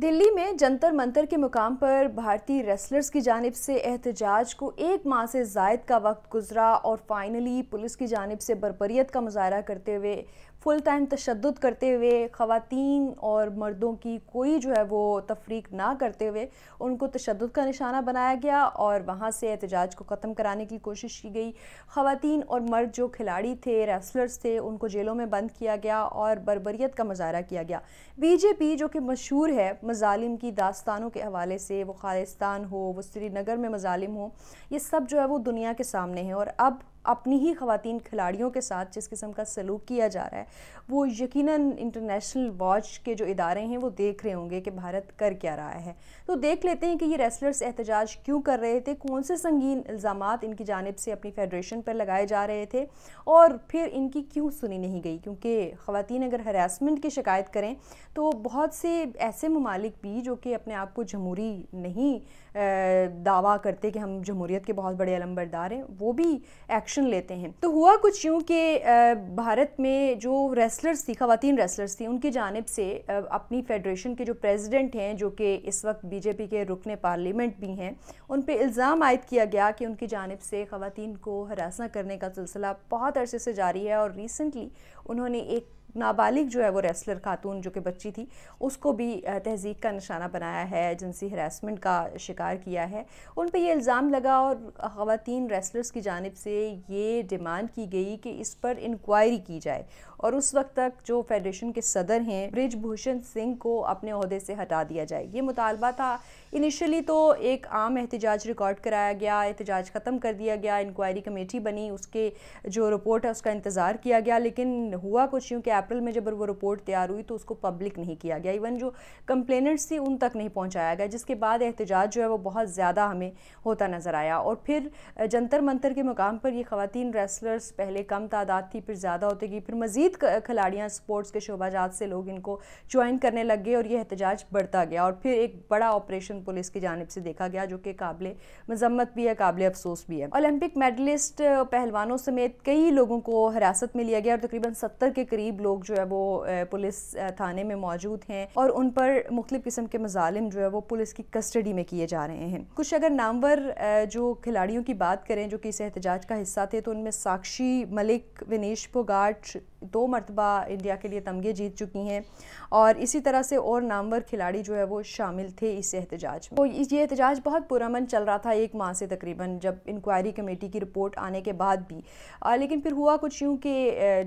दिल्ली में जंतर मंतर के मुकाम पर भारतीय रेसलर्स की जानब से एहतजाज को एक माह से जायद का वक्त गुजरा और फाइनली पुलिस की जानब से बरबरीत का मुजाहरा करते हुए फुल टाइम तशद करते हुए ख़वान और मर्दों की कोई जो है वो तफरीक ना करते हुए उनको तशद का निशाना बनाया गया और वहाँ से एहतजाज को ख़त्म कराने की कोशिश की गई ख़वान और मर्द जो खिलाड़ी थे रेसलर्स थे उनको जेलों में बंद किया गया और बरबरीत का मुजाहरा किया गया बीजेपी जो कि मशहूर है मजालिम की दास्तानों के हवाले से वो खालिस्तान हो वो श्रीनगर में मजालिम हो ये सब जो है वो दुनिया के सामने हैं और अब अपनी ही खातन खिलाड़ियों के साथ जिस किस्म का सलूक किया जा रहा है वो यकीन इंटरनेशनल वॉच के जो इदारे हैं वो देख रहे होंगे कि भारत कर क्या रहा है तो देख लेते हैं कि ये रेसलर्स एहतजाज क्यों कर रहे थे कौन से संगीन इल्ज़ाम इनकी जानब से अपनी फेडरेशन पर लगाए जा रहे थे और फिर इनकी क्यों सुनी नहीं गई क्योंकि ख़वान अगर हरासमेंट की शिकायत करें तो बहुत से ऐसे ममालिक भी जो कि अपने आप को जमहूरी नहीं दावा करते कि हम जमहूरीत के बहुत बड़े अलमबरदार हैं वो भी एक्शन लेते हैं तो हुआ कुछ यूँ कि भारत में जो रेसलर्स थी खातन रेसलर्स थी उनकी जानब से अपनी फेडरेशन के जो प्रेसिडेंट हैं जो कि इस वक्त बीजेपी के रुकन पार्लियामेंट भी हैं उन पर इल्ज़ाम आयद किया गया कि उनकी जानब से खातन को हरासा करने का सिलसिला बहुत अरसे से जारी है और रिसेंटली उन्होंने एक नाबालिग जो है वो रेसलर खातून जो कि बच्ची थी उसको भी तहजीक का निशाना बनाया है जिनसी हरासमेंट का शिकार किया है उन पर यह इल्ज़ाम लगा और ख़वान रेसलर्स की जानब से ये डिमांड की गई कि इस पर इंक्वायरी की जाए और उस वक्त तक जो फेडरेशन के सदर हैं ब्रिज भूषण सिंह को अपने अहदे से हटा दिया जाए ये मुतालबा था इनिशली तो एक आम एहतजाज रिकॉर्ड कराया गया एहतजाज ख़त्म कर दिया गया इंक्वायरी कमेटी बनी उसके जो रिपोर्ट है उसका इंतज़ार किया गया लेकिन हुआ कुछ यूँ कि अप्रैल में जब वो रिपोर्ट तैयार हुई तो उसको पब्लिक नहीं किया गया इवन जो कंप्लेनेंट्स थी उन तक नहीं पहुँचाया गया जिसके बाद एहतजाज जो है वो बहुत ज़्यादा हमें होता नज़र आया और फिर जंतर मंतर के मुकाम पर ये खातन रेसलर्स पहले कम तादाद थी फिर ज़्यादा होती गई फिर मज़ीद खिलाड़ियाँ स्पोर्ट्स के शोबाजात से लोग इनको ज्वाइन करने लग गए और ये एहतजाज बढ़ता गया और फिर एक बड़ा ऑपरेशन पुलिस की जानब से देखा गया जो कि काबिल मजम्मत भी है काबिल अफसोस भी है ओलंपिक मेडलिस्ट पहलवानों समेत कई लोगों को हिरासत में लिया गया और तकरीबन सत्तर के करीब लोग लोग जो है वो पुलिस थाने में मौजूद हैं और उन पर मुख्त किस्म के मजालिम जो है वो पुलिस की कस्टडी में किए जा रहे हैं कुछ अगर नामवर जो खिलाड़ियों की बात करें जो कि इस एहतजाज का हिस्सा थे तो उनमें साक्षी मलिक विनेश पोगाट दो मरतबा इंडिया के लिए तमगे जीत चुकी हैं और इसी तरह से और नामवर खिलाड़ी जो है वो शामिल थे इस एहतजाज में तो ये एहतजाज बहुत पुरमन चल रहा था एक माह से तकरीबन जब इंक्वायरी कमेटी की रिपोर्ट आने के बाद भी आ, लेकिन फिर हुआ कुछ यूँ कि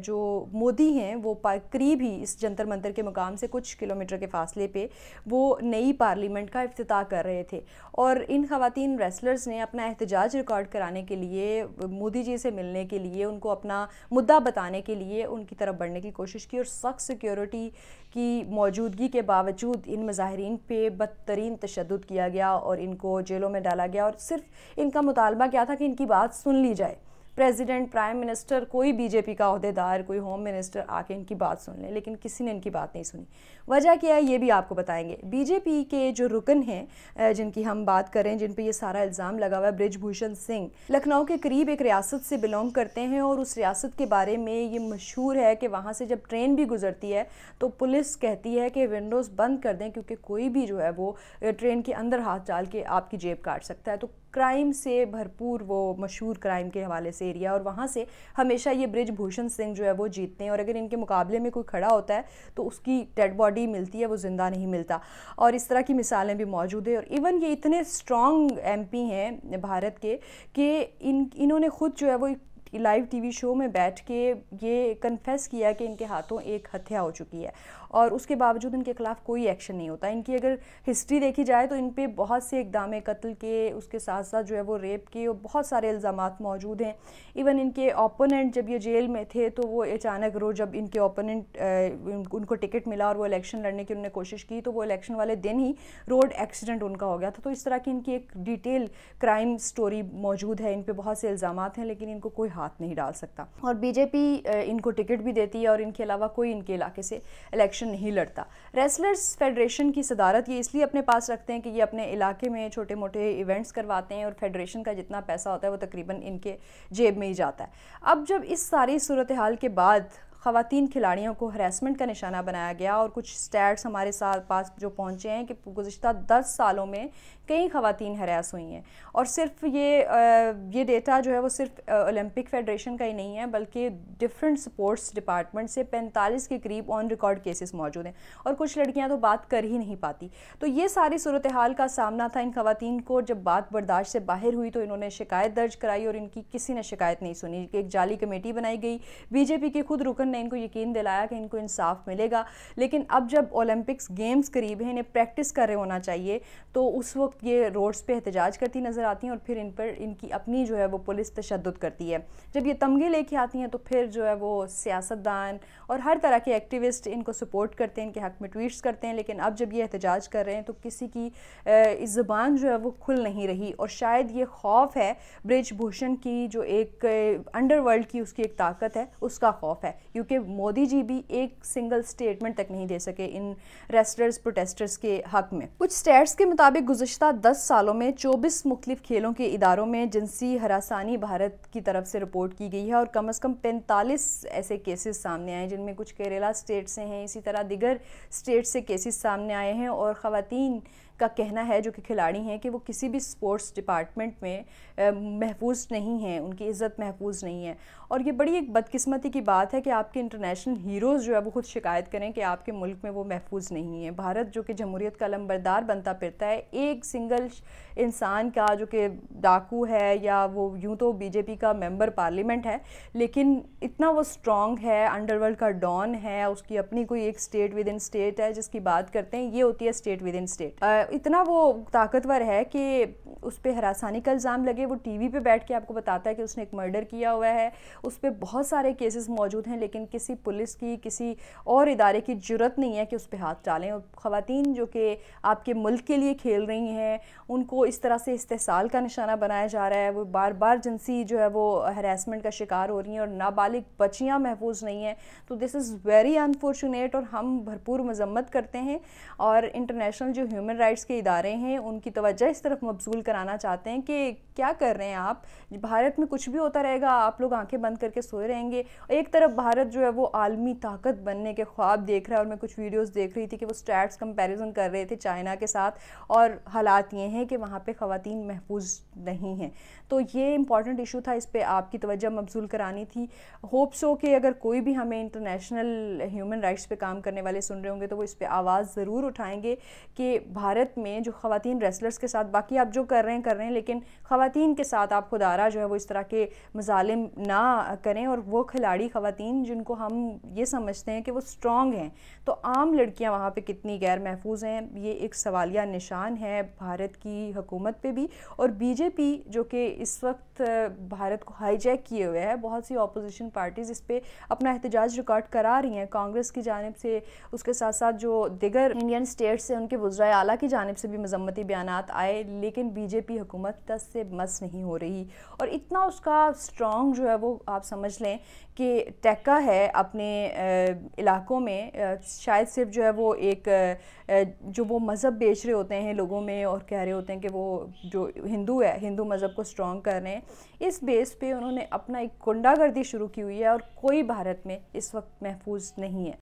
जो मोदी हैं वो पर करीब ही इस जंतर मंतर के मुकाम से कुछ किलोमीटर के फासले पे वो नई पार्लियामेंट का अफ्ताह कर रहे थे और इन खातन रेसलर्स ने अपना एहतजाज रिकॉर्ड कराने के लिए मोदी जी से मिलने के लिए उनको अपना मुद्दा बताने के लिए उनकी तरफ बढ़ने की कोशिश की और सख्त सिक्योरिटी की मौजूदगी के बावजूद इन मज़ाहरीन पे बदतरीन तशद किया गया और इनको जेलों में डाला गया और सिर्फ इनका मुतालबा क्या था कि इनकी बात सुन ली जाए प्रेसिडेंट प्राइम मिनिस्टर कोई बीजेपी का अहदेदार कोई होम मिनिस्टर आके इनकी बात सुन लें लेकिन किसी ने इनकी बात नहीं सुनी वजह क्या है ये भी आपको बताएंगे बीजेपी के जो रुकन हैं जिनकी हम बात करें जिन पर यह सारा इल्ज़ाम लगा हुआ है ब्रिजभूषण सिंह लखनऊ के करीब एक रियासत से बिलोंग करते हैं और उस रियासत के बारे में ये मशहूर है कि वहाँ से जब ट्रेन भी गुजरती है तो पुलिस कहती है कि विंडोज़ बंद कर दें क्योंकि कोई भी जो है वो ट्रेन के अंदर हाथ डाल के आपकी जेब काट सकता है तो क्राइम से भरपूर वो मशहूर क्राइम के हवाले से एरिया और वहाँ से हमेशा ये ब्रिज भूषण सिंह जो है वो जीतते हैं और अगर इनके मुकाबले में कोई खड़ा होता है तो उसकी डेड बॉडी मिलती है वो ज़िंदा नहीं मिलता और इस तरह की मिसालें भी मौजूद है और इवन ये इतने स्ट्रॉन्ग एम हैं भारत के कि इन इन्होंने खुद जो है वो लाइव टीवी शो में बैठ के ये कन्फेस किया कि इनके हाथों एक हत्या हो चुकी है और उसके बावजूद इनके खिलाफ कोई एक्शन नहीं होता इनकी अगर हिस्ट्री देखी जाए तो इन पर बहुत से इकदाम कत्ल के उसके साथ साथ जो है वो रेप के और बहुत सारे इल्ज़ाम मौजूद हैं इवन इनके ओपोनेंट जब ये जेल में थे तो वो अचानक रो जब इनके ओपोनेंट उनको टिकट मिला और वो इलेक्शन लड़ने की उन्होंने कोशिश की तो वो इलेक्शन वाले दिन ही रोड एक्सीडेंट उनका हो गया था तो इस तरह की इनकी एक डिटेल क्राइम स्टोरी मौजूद है इन पर बहुत से इल्ज़ाम हैं लेकिन इनको कोई हाथ नहीं डाल सकता और बीजेपी इनको टिकट भी देती है और इनके अलावा कोई इनके इलाके से इलेक्शन फेडरेशन नहीं लड़ता रेसलर्स फेडरेशन की सदारत ये इसलिए अपने पास रखते हैं कि ये अपने इलाके में छोटे मोटे इवेंट्स करवाते हैं और फेडरेशन का जितना पैसा होता है वो तकरीबन इनके जेब में ही जाता है अब जब इस सारी सूरत हाल के बाद ख़वान खिलाड़ियों को हरेसमेंट का निशाना बनाया गया और कुछ स्टैट्स हमारे साथ पास जो पहुँचे हैं कि गुज्त दस सालों में कई खातन हरास हुई हैं और सिर्फ ये आ, ये डेटा जो है वो सिर्फ ओलंपिक फेडरेशन का ही नहीं है बल्कि डिफरेंट स्पोर्ट्स डिपार्टमेंट से पैंतालीस के करीब ऑन रिकॉर्ड केसेस मौजूद हैं और कुछ लड़कियां तो बात कर ही नहीं पाती तो ये सारी सूरत हाल का सामना था इन खातन को जब बात बर्दाश्त से बाहर हुई तो इन्होंने शिकायत दर्ज कराई और इनकी किसी ने शिकायत नहीं सुनी एक जाली कमेटी बनाई गई बीजेपी के खुद रुकन ने इनको यकीन दिलाया कि इनको इंसाफ मिलेगा लेकिन अब जब ओलंपिक्स गेम्स करीब हैं इन्हें प्रैक्टिस कर रहे होना चाहिए तो उस वक्त वक्त ये रोड्स पे एहतजाज करती नज़र आती हैं और फिर इन पर इनकी अपनी जो है वो पुलिस तशद करती है जब ये तमगे लेके आती हैं तो फिर जो है वो सियासतदान और हर तरह के एक्टिविस्ट इनको सपोर्ट करते हैं इनके हक़ में ट्वीट्स करते हैं लेकिन अब जब ये एहतजाज कर रहे हैं तो किसी की इस ज़बान जो है वो खुल नहीं रही और शायद ये खौफ है ब्रिज भूषण की जो एक अंडरवर्ल्ड की उसकी एक ताकत है उसका खौफ है क्योंकि मोदी जी भी एक सिंगल स्टेटमेंट तक नहीं दे सके इन रेस्टर्स प्रोटेस्टर्स के हक़ में कुछ स्टेट्स के मुताबिक गुजशत गुज्तर दस सालों में चौबीस मुख्तफ खेलों के इदारों में जिनसी हरासानी भारत की तरफ से रिपोर्ट की गई है और कम अज़ कम पैंतालीस ऐसे केसेस सामने आए हैं जिनमें कुछ केरला स्टेट से हैं इसी तरह दिगर स्टेट से केसेस सामने आए हैं और ख़वान का कहना है जो कि खिलाड़ी हैं कि वो किसी भी स्पोर्ट्स डिपार्टमेंट में महफूज नहीं हैं उनकी इज़्ज़त महफूज नहीं है और ये बड़ी एक बदकिस्मती की बात है कि आपके इंटरनेशनल हीरोज़ जो है वो खुद शिकायत करें कि आपके मुल्क में वो महफूज नहीं है भारत जो कि जमहूरीत का लम्बरदार बनता फिरता है एक सिंगल इंसान का जो कि डाकू है या वो यूँ तो बीजेपी का मेंबर पार्लियामेंट है लेकिन इतना वो स्ट्रॉन्ग है अंडरवर्ल्ड का डॉन है उसकी अपनी कोई एक स्टेट विद इन स्टेट है जिसकी बात करते हैं ये होती है स्टेट विद इन स्टेट इतना वो ताकतवर है कि उस पर हरासानी का इल्ज़ाम लगे वो टीवी पे बैठ के आपको बताता है कि उसने एक मर्डर किया हुआ है उस पर बहुत सारे केसेस मौजूद हैं लेकिन किसी पुलिस की किसी और इदारे की ज़रूरत नहीं है कि उस पर हाथ डालें और ख़वान जो कि आपके मुल्क के लिए खेल रही हैं उनको इस तरह से इस्तेसाल का निशाना बनाया जा रहा है वो बार बार जिनसी जो है वो हरासमेंट का शिकार हो रही हैं और नाबालिग बच्चियाँ महफूज नहीं हैं तो दिस इज़ वेरी अनफॉर्चुनेट और हम भरपूर मजम्मत करते हैं और इंटरनेशनल जो ह्यूमन राइट राइट्स के इदारे हैं उनकी तोज्जह इस तरफ मबजूल कराना चाहते हैं कि क्या कर रहे हैं आप भारत में कुछ भी होता रहेगा आप लोग आंखें बंद करके सोए रहेंगे एक तरफ भारत जो है वो आलमी ताकत बनने के ख्वाब देख रहा है और मैं कुछ वीडियोस देख रही थी कि वो स्टैट्स कंपैरिजन कर रहे थे चाइना के साथ और हालात ये हैं कि वहाँ पर ख़वान महफूज नहीं हैं तो ये इंपॉर्टेंट इशू था इस पर आपकी तोज्जा मबजूल करानी थी होप्स हो कि अगर कोई भी हमें इंटरनेशनल ह्यूमन राइट्स पर काम करने वाले सुन रहे होंगे तो वो इस पर आवाज़ ज़रूर उठाएँगे कि भारत में जो ख़वान रेसलर्स के साथ बाकी आप जो कर रहे हैं कर रहे हैं लेकिन खवा खातन के साथ आप खुदारा जो है वो इस तरह के मजालिम ना करें और वो खिलाड़ी ख़वान जिनको हम ये समझते हैं कि वो स्ट्रॉन्ग हैं तो आम लड़कियाँ वहाँ पर कितनी गैर महफूज हैं ये एक सवालिया निशान है भारत की हुकूमत पर भी और बीजेपी जो कि इस वक्त भारत को हाईजैक किए हुए है बहुत सी अपोजिशन पार्टीज़ इस पर अपना एहतजाज रिकॉर्ड करा रही हैं कांग्रेस की जानब से उसके साथ साथ जो दिगर इंडियन स्टेट्स हैं उनके वज्रा अला की जानब से भी मजम्मती बयान आए लेकिन बीजेपी हुकूमत से मस नहीं हो रही और इतना उसका स्ट्रॉन्ग जो है वो आप समझ लें कि टैक्का है अपने इलाकों में शायद सिर्फ जो है वो एक जो वो मज़हब बेच रहे होते हैं लोगों में और कह रहे होते हैं कि वो जो हिंदू है हिंदू मज़हब को स्ट्रॉन्ग कर रहे हैं इस बेस पे उन्होंने अपना एक गुंडागर्दी शुरू की हुई है और कोई भारत में इस वक्त महफूज नहीं है